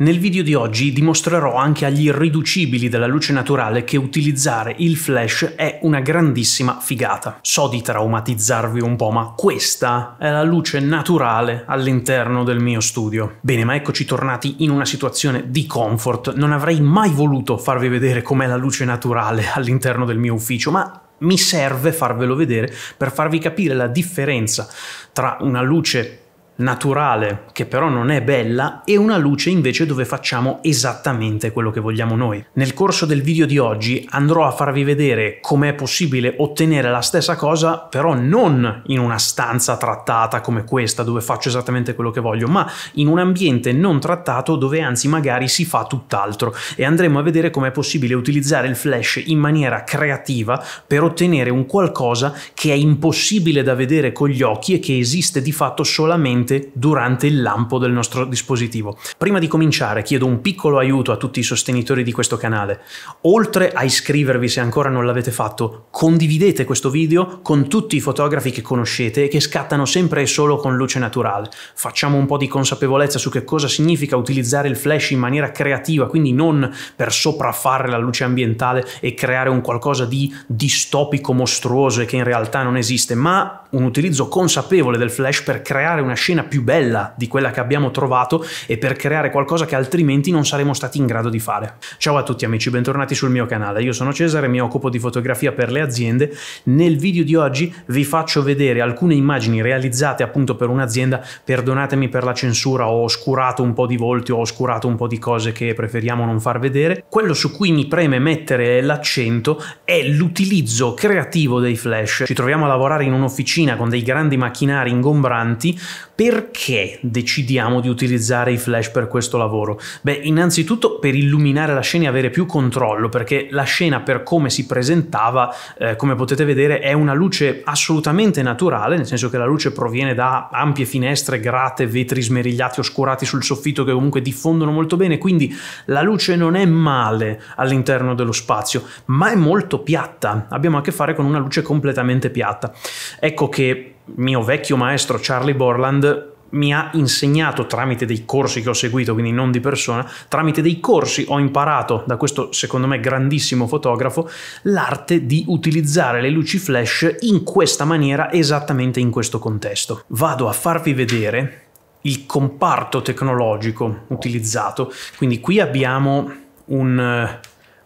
Nel video di oggi dimostrerò anche agli irriducibili della luce naturale che utilizzare il flash è una grandissima figata. So di traumatizzarvi un po', ma questa è la luce naturale all'interno del mio studio. Bene, ma eccoci tornati in una situazione di comfort. Non avrei mai voluto farvi vedere com'è la luce naturale all'interno del mio ufficio, ma mi serve farvelo vedere per farvi capire la differenza tra una luce naturale, che però non è bella, e una luce invece dove facciamo esattamente quello che vogliamo noi. Nel corso del video di oggi andrò a farvi vedere come è possibile ottenere la stessa cosa, però non in una stanza trattata come questa, dove faccio esattamente quello che voglio, ma in un ambiente non trattato dove anzi magari si fa tutt'altro, e andremo a vedere come è possibile utilizzare il flash in maniera creativa per ottenere un qualcosa che è impossibile da vedere con gli occhi e che esiste di fatto solamente presente durante il lampo del nostro dispositivo. Prima di cominciare chiedo un piccolo aiuto a tutti i sostenitori di questo canale. Oltre a iscrivervi se ancora non l'avete fatto, condividete questo video con tutti i fotografi che conoscete e che scattano sempre e solo con luce naturale. Facciamo un po' di consapevolezza su che cosa significa utilizzare il flash in maniera creativa, quindi non per sopraffare la luce ambientale e creare un qualcosa di distopico, mostruoso e che in realtà non esiste, ma un utilizzo consapevole del flash per creare una scena più bella di quella che abbiamo trovato e per creare qualcosa che altrimenti non saremmo stati in grado di fare. Ciao a tutti amici, bentornati sul mio canale. Io sono Cesare, mi occupo di fotografia per le aziende. Nel video di oggi vi faccio vedere alcune immagini realizzate appunto per un'azienda. Perdonatemi per la censura, ho oscurato un po' di volti, ho oscurato un po' di cose che preferiamo non far vedere. Quello su cui mi preme mettere l'accento è l'utilizzo creativo dei flash. Ci troviamo a lavorare in un'officina cucina con dei grandi macchinari ingombranti, perché decidiamo di utilizzare i flash per questo lavoro? Beh, innanzitutto per illuminare la scena e avere più controllo, perché la scena per come si presentava, eh, come potete vedere, è una luce assolutamente naturale, nel senso che la luce proviene da ampie finestre, grate, vetri smerigliati, oscurati sul soffitto che comunque diffondono molto bene, quindi la luce non è male all'interno dello spazio, ma è molto piatta. Abbiamo a che fare con una luce completamente piatta. Ecco, che mio vecchio maestro Charlie Borland mi ha insegnato tramite dei corsi che ho seguito, quindi non di persona, tramite dei corsi ho imparato da questo secondo me grandissimo fotografo l'arte di utilizzare le luci flash in questa maniera esattamente in questo contesto. Vado a farvi vedere il comparto tecnologico utilizzato, quindi qui abbiamo un, eh,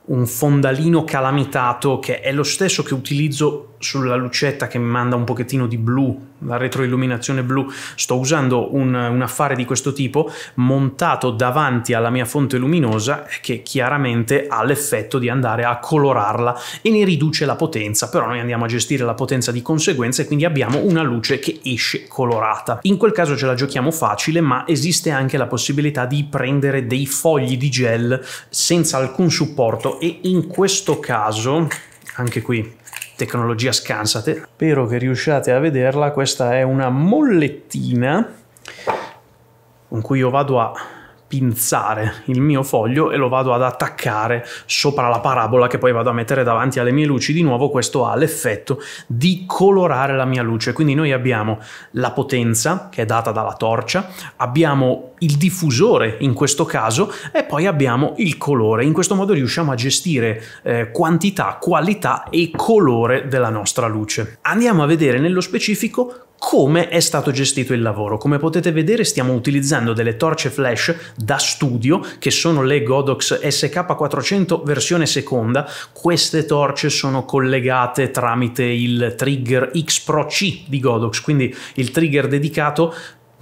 un fondalino calamitato che è lo stesso che utilizzo sulla lucetta che mi manda un pochettino di blu, la retroilluminazione blu, sto usando un, un affare di questo tipo montato davanti alla mia fonte luminosa che chiaramente ha l'effetto di andare a colorarla e ne riduce la potenza, però noi andiamo a gestire la potenza di conseguenza e quindi abbiamo una luce che esce colorata. In quel caso ce la giochiamo facile, ma esiste anche la possibilità di prendere dei fogli di gel senza alcun supporto e in questo caso anche qui tecnologia scansate. Spero che riusciate a vederla, questa è una mollettina con cui io vado a pinzare il mio foglio e lo vado ad attaccare sopra la parabola che poi vado a mettere davanti alle mie luci. Di nuovo questo ha l'effetto di colorare la mia luce. Quindi noi abbiamo la potenza che è data dalla torcia, abbiamo il diffusore in questo caso e poi abbiamo il colore. In questo modo riusciamo a gestire eh, quantità, qualità e colore della nostra luce. Andiamo a vedere nello specifico come è stato gestito il lavoro. Come potete vedere stiamo utilizzando delle torce flash da studio che sono le Godox SK400 versione seconda. Queste torce sono collegate tramite il trigger X Pro C di Godox, quindi il trigger dedicato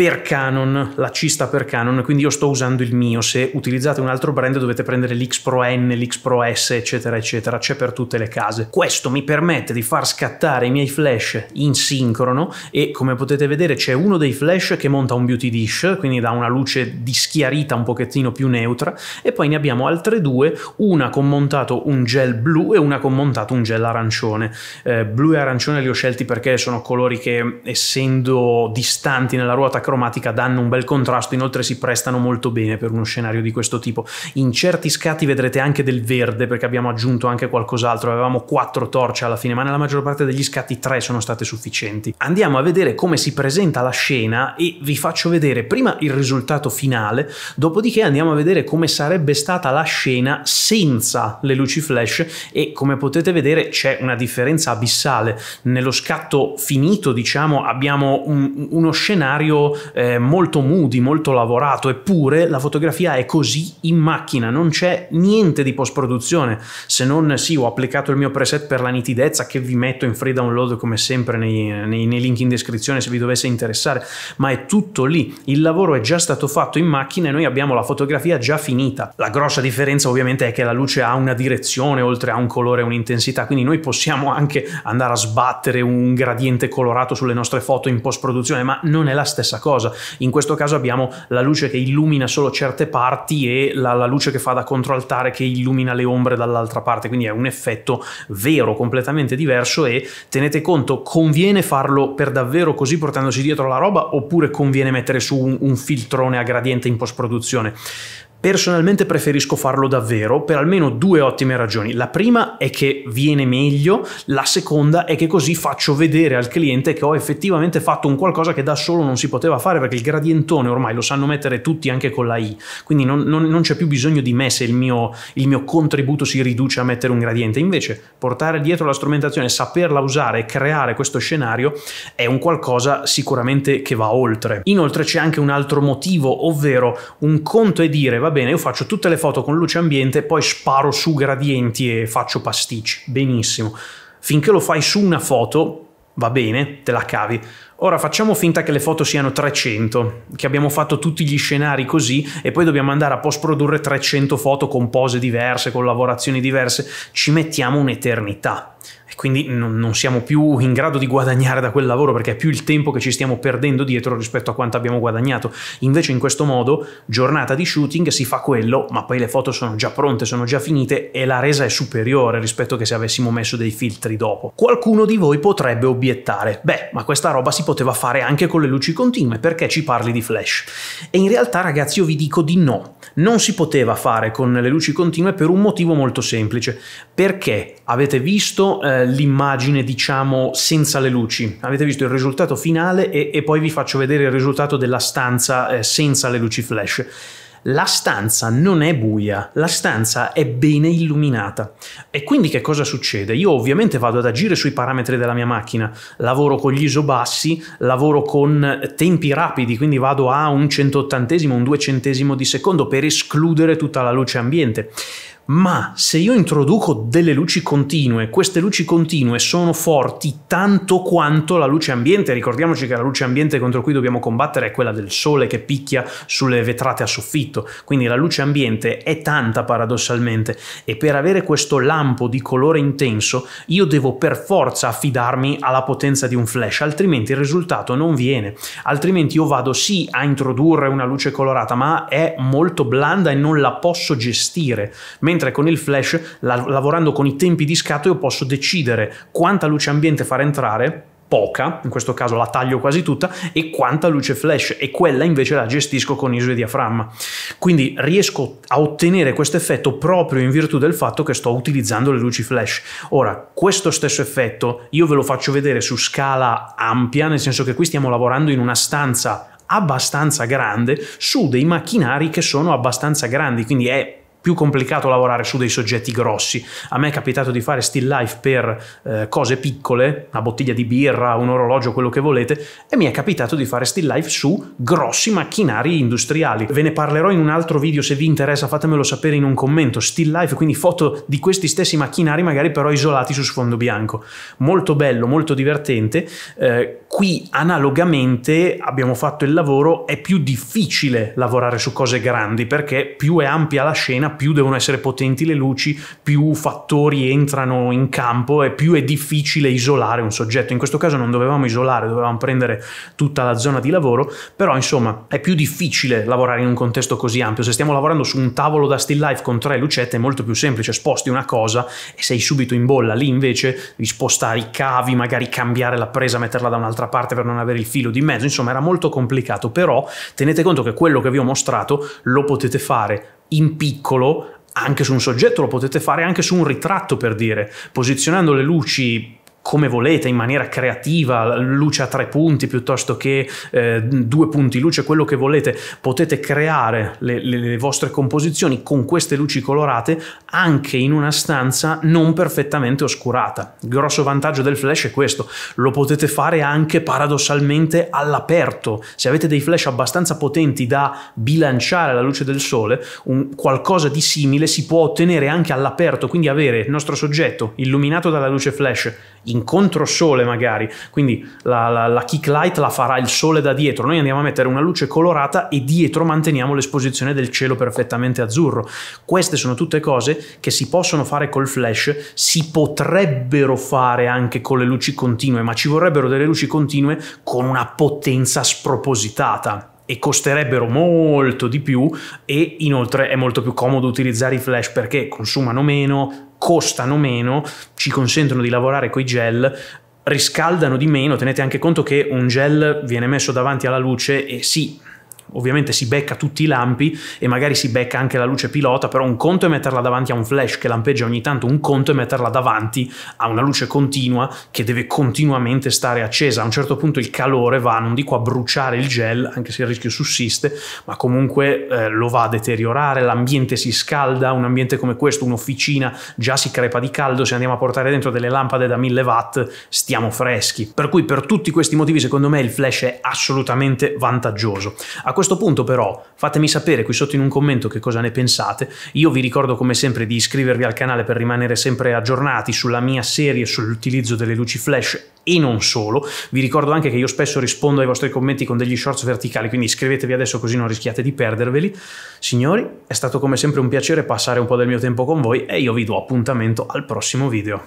per Canon, la C sta per Canon, quindi io sto usando il mio, se utilizzate un altro brand dovete prendere l'X Pro N, l'X Pro S, eccetera, eccetera, c'è per tutte le case. Questo mi permette di far scattare i miei flash in sincrono e come potete vedere c'è uno dei flash che monta un beauty dish, quindi dà una luce di schiarita un pochettino più neutra, e poi ne abbiamo altre due, una con montato un gel blu e una con montato un gel arancione. Eh, blu e arancione li ho scelti perché sono colori che essendo distanti nella ruota cromatica danno un bel contrasto, inoltre si prestano molto bene per uno scenario di questo tipo. In certi scatti vedrete anche del verde perché abbiamo aggiunto anche qualcos'altro, avevamo quattro torce alla fine, ma nella maggior parte degli scatti tre sono state sufficienti. Andiamo a vedere come si presenta la scena e vi faccio vedere prima il risultato finale, dopodiché andiamo a vedere come sarebbe stata la scena senza le luci flash e come potete vedere c'è una differenza abissale. Nello scatto finito, diciamo, abbiamo un, uno scenario eh, molto moody, molto lavorato, eppure la fotografia è così in macchina, non c'è niente di post-produzione, se non sì, ho applicato il mio preset per la nitidezza che vi metto in free download come sempre nei, nei, nei link in descrizione se vi dovesse interessare, ma è tutto lì, il lavoro è già stato fatto in macchina e noi abbiamo la fotografia già finita. La grossa differenza ovviamente è che la luce ha una direzione oltre a un colore e un'intensità, quindi noi possiamo anche andare a sbattere un gradiente colorato sulle nostre foto in post-produzione, ma non è la stessa cosa. In questo caso abbiamo la luce che illumina solo certe parti e la, la luce che fa da contraltare che illumina le ombre dall'altra parte, quindi è un effetto vero, completamente diverso e tenete conto, conviene farlo per davvero così portandosi dietro la roba oppure conviene mettere su un, un filtrone a gradiente in post produzione? Personalmente preferisco farlo davvero per almeno due ottime ragioni. La prima è che viene meglio, la seconda è che così faccio vedere al cliente che ho effettivamente fatto un qualcosa che da solo non si poteva fare perché il gradientone ormai lo sanno mettere tutti anche con la I, quindi non, non, non c'è più bisogno di me se il mio, il mio contributo si riduce a mettere un gradiente. Invece portare dietro la strumentazione, saperla usare e creare questo scenario è un qualcosa sicuramente che va oltre. Inoltre c'è anche un altro motivo, ovvero un conto è dire, vabbè, va bene, io faccio tutte le foto con luce ambiente, poi sparo su gradienti e faccio pasticci, benissimo. Finché lo fai su una foto, va bene, te la cavi. Ora facciamo finta che le foto siano 300, che abbiamo fatto tutti gli scenari così e poi dobbiamo andare a post produrre 300 foto con pose diverse, con lavorazioni diverse, ci mettiamo un'eternità quindi non, non siamo più in grado di guadagnare da quel lavoro perché è più il tempo che ci stiamo perdendo dietro rispetto a quanto abbiamo guadagnato. Invece in questo modo, giornata di shooting, si fa quello, ma poi le foto sono già pronte, sono già finite e la resa è superiore rispetto che se avessimo messo dei filtri dopo. Qualcuno di voi potrebbe obiettare, beh, ma questa roba si poteva fare anche con le luci continue, perché ci parli di flash? E in realtà ragazzi io vi dico di no, non si poteva fare con le luci continue per un motivo molto semplice, perché avete visto eh, l'immagine, diciamo, senza le luci. Avete visto il risultato finale e, e poi vi faccio vedere il risultato della stanza eh, senza le luci flash. La stanza non è buia, la stanza è bene illuminata. E quindi che cosa succede? Io ovviamente vado ad agire sui parametri della mia macchina, lavoro con gli ISO bassi, lavoro con tempi rapidi, quindi vado a un centottantesimo, un duecentesimo di secondo per escludere tutta la luce ambiente ma se io introduco delle luci continue, queste luci continue sono forti tanto quanto la luce ambiente, ricordiamoci che la luce ambiente contro cui dobbiamo combattere è quella del sole che picchia sulle vetrate a soffitto, quindi la luce ambiente è tanta paradossalmente e per avere questo lampo di colore intenso io devo per forza affidarmi alla potenza di un flash, altrimenti il risultato non viene, altrimenti io vado sì a introdurre una luce colorata ma è molto blanda e non la posso gestire, mentre Mentre con il flash, la- lavorando con i tempi di scatto, io posso decidere quanta luce ambiente far entrare poca, in questo caso la taglio quasi tutta, e quanta luce flash, e quella invece la gestisco con ISO e diaframma. Quindi riesco a ottenere questo effetto proprio in virtù del fatto che sto utilizzando le luci flash. Ora, questo stesso effetto io ve lo faccio vedere su scala ampia, nel senso che qui stiamo lavorando in una stanza abbastanza grande su dei macchinari che sono abbastanza grandi, quindi è più complicato lavorare su dei soggetti grossi. A me è capitato di fare still life per eh, cose piccole, una bottiglia di birra, un orologio, quello che volete, e mi è capitato di fare still life su grossi macchinari industriali. Ve ne parlerò in un altro video se vi interessa, fatemelo sapere in un commento. Still life, quindi foto di questi stessi macchinari, magari però isolati su sfondo bianco. Molto bello, molto divertente. Eh, qui analogamente abbiamo fatto il lavoro, è più difficile lavorare su cose grandi perché più è ampia la scena più devono essere potenti le luci, più fattori entrano in campo e più è difficile isolare un soggetto. In questo caso non dovevamo isolare, dovevamo prendere tutta la zona di lavoro, però insomma è più difficile lavorare in un contesto così ampio. Se stiamo lavorando su un tavolo da still life con tre lucette è molto più semplice, sposti una cosa e sei subito in bolla. Lì invece devi spostare i cavi, magari cambiare la presa, metterla da un'altra parte per non avere il filo di mezzo, insomma era molto complicato, però tenete conto che quello che vi ho mostrato lo potete fare in piccolo anche su un soggetto, lo potete fare anche su un ritratto per dire, posizionando le luci come volete, in maniera creativa, luce a tre punti piuttosto che eh, due punti luce, quello che volete, potete creare le, le, le, vostre composizioni con queste luci colorate anche in una stanza non perfettamente oscurata. Il grosso vantaggio del flash è questo, lo potete fare anche paradossalmente all'aperto. Se avete dei flash abbastanza potenti da bilanciare la luce del sole, un, qualcosa di simile si può ottenere anche all'aperto, quindi avere il nostro soggetto illuminato dalla luce flash in controsole magari, quindi la, la, la, kick light la farà il sole da dietro, noi andiamo a mettere una luce colorata e dietro manteniamo l'esposizione del cielo perfettamente azzurro. Queste sono tutte cose che si possono fare col flash, si potrebbero fare anche con le luci continue, ma ci vorrebbero delle luci continue con una potenza spropositata e costerebbero molto di più e inoltre è molto più comodo utilizzare i flash perché consumano meno, costano meno, ci consentono di lavorare con i gel riscaldano di meno, tenete anche conto che un gel viene messo davanti alla luce e sì, ovviamente si becca tutti i lampi e magari si becca anche la luce pilota, però un conto è metterla davanti a un flash che lampeggia ogni tanto, un conto è metterla davanti a una luce continua che deve continuamente stare accesa. A un certo punto il calore va, non dico a bruciare il gel, anche se il rischio sussiste, ma comunque eh, lo va a deteriorare, l'ambiente si scalda, un ambiente come questo, un'officina, già si crepa di caldo, se andiamo a portare dentro delle lampade da 1000 watt stiamo freschi. Per cui per tutti questi motivi secondo me il flash è assolutamente vantaggioso. A questo punto però fatemi sapere qui sotto in un commento che cosa ne pensate. Io vi ricordo come sempre di iscrivervi al canale per rimanere sempre aggiornati sulla mia serie sull'utilizzo delle luci flash e non solo. Vi ricordo anche che io spesso rispondo ai vostri commenti con degli shorts verticali, quindi iscrivetevi adesso così non rischiate di perderveli. Signori, è stato come sempre un piacere passare un po' del mio tempo con voi e io vi do appuntamento al prossimo video.